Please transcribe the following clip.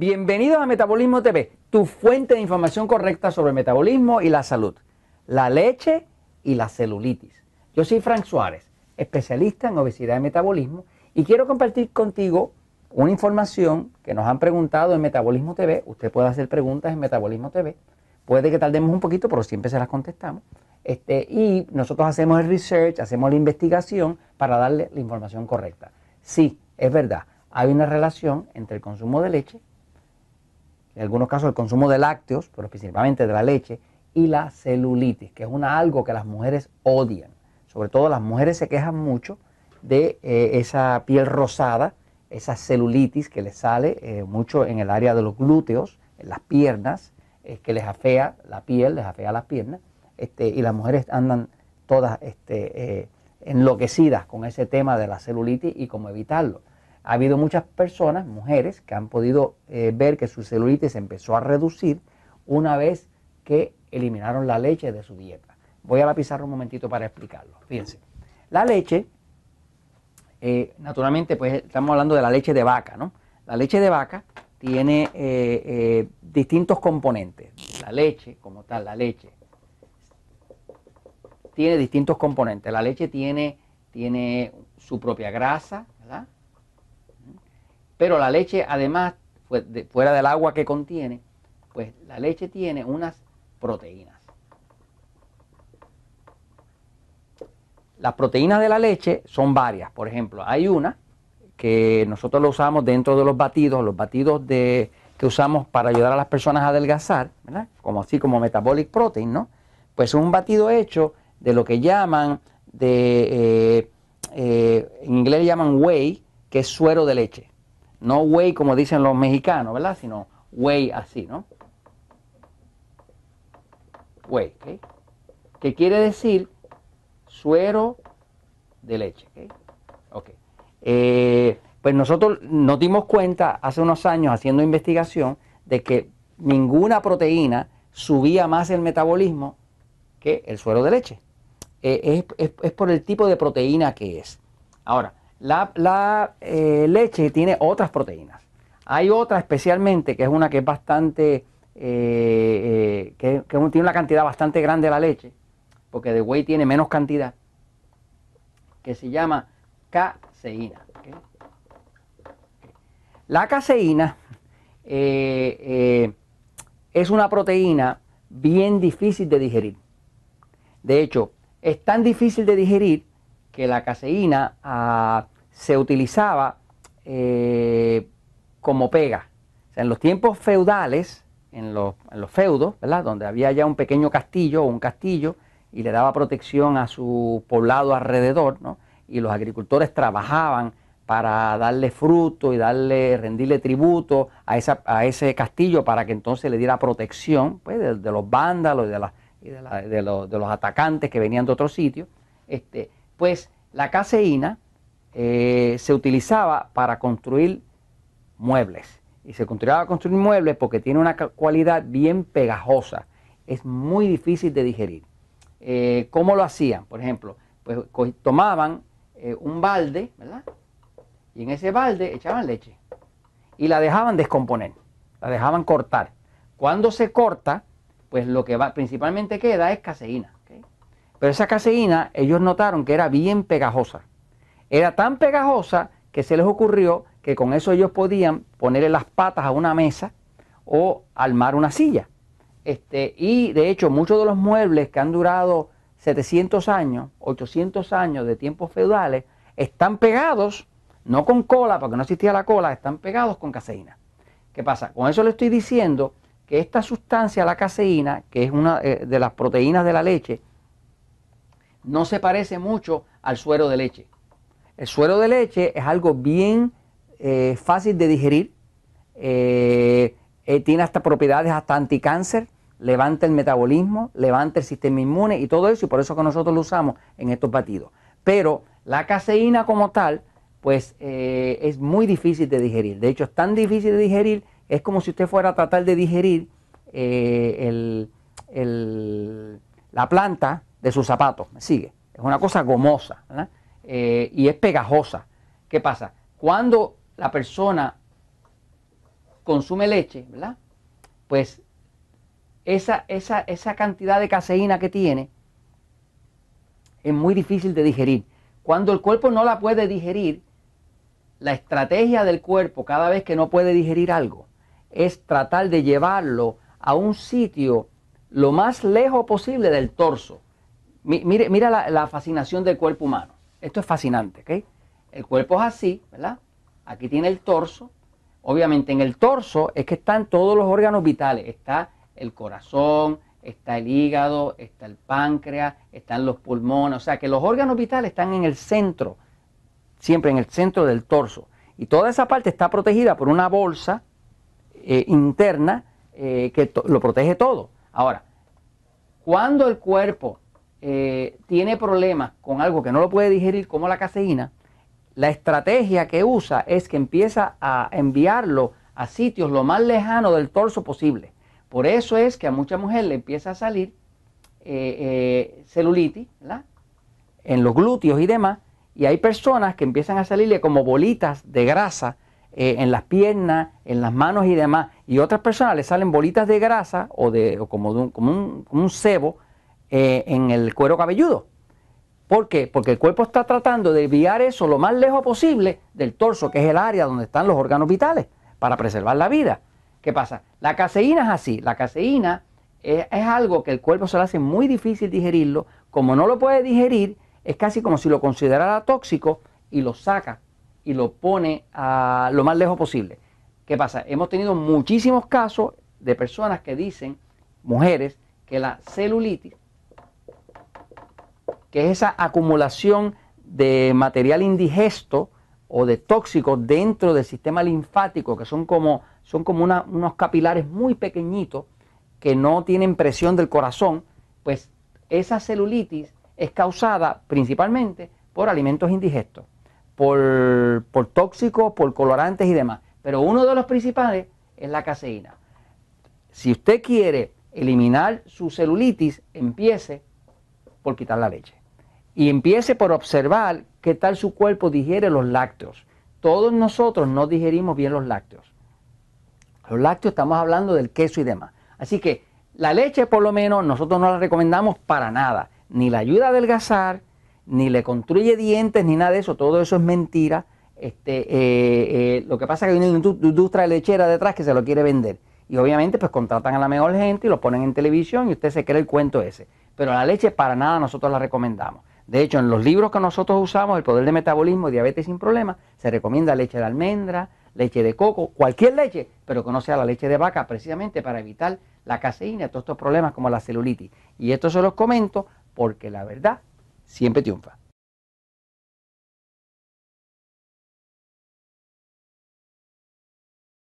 Bienvenidos a Metabolismo TV, tu fuente de información correcta sobre el metabolismo y la salud, la leche y la celulitis. Yo soy Frank Suárez, especialista en obesidad y metabolismo, y quiero compartir contigo una información que nos han preguntado en Metabolismo TV. Usted puede hacer preguntas en Metabolismo TV. Puede que tardemos un poquito, pero siempre se las contestamos. Este, y nosotros hacemos el research, hacemos la investigación para darle la información correcta. Sí, es verdad, hay una relación entre el consumo de leche en algunos casos el consumo de lácteos, pero principalmente de la leche, y la celulitis, que es una, algo que las mujeres odian. Sobre todo las mujeres se quejan mucho de eh, esa piel rosada, esa celulitis que les sale eh, mucho en el área de los glúteos, en las piernas, eh, que les afea la piel, les afea las piernas, este, y las mujeres andan todas este, enloquecidas con ese tema de la celulitis y cómo evitarlo. Ha habido muchas personas, mujeres, que han podido eh, ver que su celulitis empezó a reducir una vez que eliminaron la leche de su dieta. Voy a la pizarra un momentito para explicarlo. Fíjense, la leche, eh, naturalmente, pues estamos hablando de la leche de vaca, ¿no? La leche de vaca tiene eh, distintos componentes. La leche, como tal, la leche, tiene distintos componentes. La leche tiene, tiene su propia grasa, pero la leche, además, fuera del agua que contiene, pues la leche tiene unas proteínas. Las proteínas de la leche son varias. Por ejemplo, hay una que nosotros lo usamos dentro de los batidos, los batidos de, que usamos para ayudar a las personas a adelgazar, ¿verdad? Como así como metabolic protein, ¿no? Pues es un batido hecho de lo que llaman de eh, eh, en inglés llaman whey, que es suero de leche. No way como dicen los mexicanos, ¿verdad? Sino way así, ¿no? Way, ¿ok? Que quiere decir suero de leche, ¿ok? Eh, pues nosotros nos dimos cuenta hace unos años haciendo investigación de que ninguna proteína subía más el metabolismo que el suero de leche. Eh, es por el tipo de proteína que es. Ahora, la, eh, leche tiene otras proteínas. Hay otra especialmente que es una que es bastante, eh, eh, que, tiene una cantidad bastante grande de la leche, porque de whey tiene menos cantidad, que se llama caseína. La caseína es una proteína bien difícil de digerir. De hecho, es tan difícil de digerir que la caseína ah, se utilizaba eh, como pega. en los tiempos feudales, en los, feudos, ¿verdad? donde había ya un pequeño castillo o un castillo y le daba protección a su poblado alrededor, ¿no? y los agricultores trabajaban para darle fruto y darle, rendirle tributo a, esa, a ese castillo para que entonces le diera protección pues, de, los vándalos y, de, los, atacantes que venían de otros sitios. Este, pues la caseína eh, se utilizaba para construir muebles. Y se a construir muebles porque tiene una cualidad bien pegajosa. Es muy difícil de digerir. Eh, ¿Cómo lo hacían? Por ejemplo, pues tomaban eh, un balde, ¿verdad? Y en ese balde echaban leche. Y la dejaban descomponer, la dejaban cortar. Cuando se corta, pues lo que va, principalmente queda es caseína. Pero esa caseína ellos notaron que era bien pegajosa. Era tan pegajosa que se les ocurrió que con eso ellos podían ponerle las patas a una mesa o armar una silla. Este, y de hecho muchos de los muebles que han durado 700 años, 800 años de tiempos feudales, están pegados, no con cola, porque no existía la cola, están pegados con caseína. ¿Qué pasa? Con eso le estoy diciendo que esta sustancia, la caseína, que es una eh, de las proteínas de la leche, no se parece mucho al suero de leche. El suero de leche es algo bien eh, fácil de digerir, eh, eh, tiene hasta propiedades hasta anticáncer, levanta el metabolismo, levanta el sistema inmune y todo eso, y por eso que nosotros lo usamos en estos batidos. Pero la caseína como tal, pues es muy difícil de digerir. De hecho, es tan difícil de digerir, es como si usted fuera a tratar de digerir la planta de sus zapatos, ¿me sigue? Es una cosa gomosa ¿verdad? Eh, y es pegajosa. ¿Qué pasa? Cuando la persona consume leche, ¿verdad? Pues esa, esa, esa cantidad de caseína que tiene es muy difícil de digerir. Cuando el cuerpo no la puede digerir, la estrategia del cuerpo cada vez que no puede digerir algo es tratar de llevarlo a un sitio lo más lejos posible del torso mira la, fascinación del cuerpo humano. Esto es fascinante, ¿ok? El cuerpo es así, ¿verdad? Aquí tiene el torso. Obviamente en el torso es que están todos los órganos vitales. Está el corazón, está el hígado, está el páncreas, están los pulmones. O sea que los órganos vitales están en el centro, siempre en el centro del torso. Y toda esa parte está protegida por una bolsa eh, interna eh, que lo protege todo. Ahora, cuando el cuerpo eh, tiene problemas con algo que no lo puede digerir como la caseína, la estrategia que usa es que empieza a enviarlo a sitios lo más lejano del torso posible. Por eso es que a muchas mujeres le empieza a salir eh, eh, celulitis en los glúteos y demás, y hay personas que empiezan a salirle como bolitas de grasa en las piernas, en las manos y demás, y otras personas le salen bolitas de grasa o, de, como, un, como, como un eh, en el cuero cabelludo. ¿Por qué? Porque el cuerpo está tratando de enviar eso lo más lejos posible del torso, que es el área donde están los órganos vitales, para preservar la vida. ¿Qué pasa? La caseína es así. La caseína es, eh, es algo que el cuerpo se le hace muy difícil digerirlo. Como no lo puede digerir, es casi como si lo considerara tóxico y lo saca y lo pone a lo más lejos posible. ¿Qué pasa? Hemos tenido muchísimos casos de personas que dicen, mujeres, que la celulitis que es esa acumulación de material indigesto o de tóxicos dentro del sistema linfático, que son como, son como unos capilares muy pequeñitos que no tienen presión del corazón, pues esa celulitis es causada principalmente por alimentos indigestos, por, por tóxicos, por colorantes y demás. Pero uno de los principales es la caseína. Si usted quiere eliminar su celulitis, empiece por quitar la leche y empiece por observar qué tal su cuerpo digiere los lácteos. Todos nosotros no digerimos bien los lácteos. Los lácteos estamos hablando del queso y demás. Así que la leche por lo menos nosotros no la recomendamos para nada. Ni la ayuda a adelgazar, ni le construye dientes, ni nada de eso. Todo eso es mentira. Este, eh, eh, lo que pasa es que hay una industria lechera detrás que se lo quiere vender. Y obviamente pues contratan a la mejor gente y lo ponen en televisión y usted se cree el cuento ese. Pero la leche para nada nosotros la recomendamos. De hecho, en los libros que nosotros usamos, el poder de metabolismo y diabetes sin problemas, se recomienda leche de almendra, leche de coco, cualquier leche, pero que no sea la leche de vaca, precisamente para evitar la caseína, y todos estos problemas como la celulitis. Y esto se los comento porque la verdad siempre triunfa.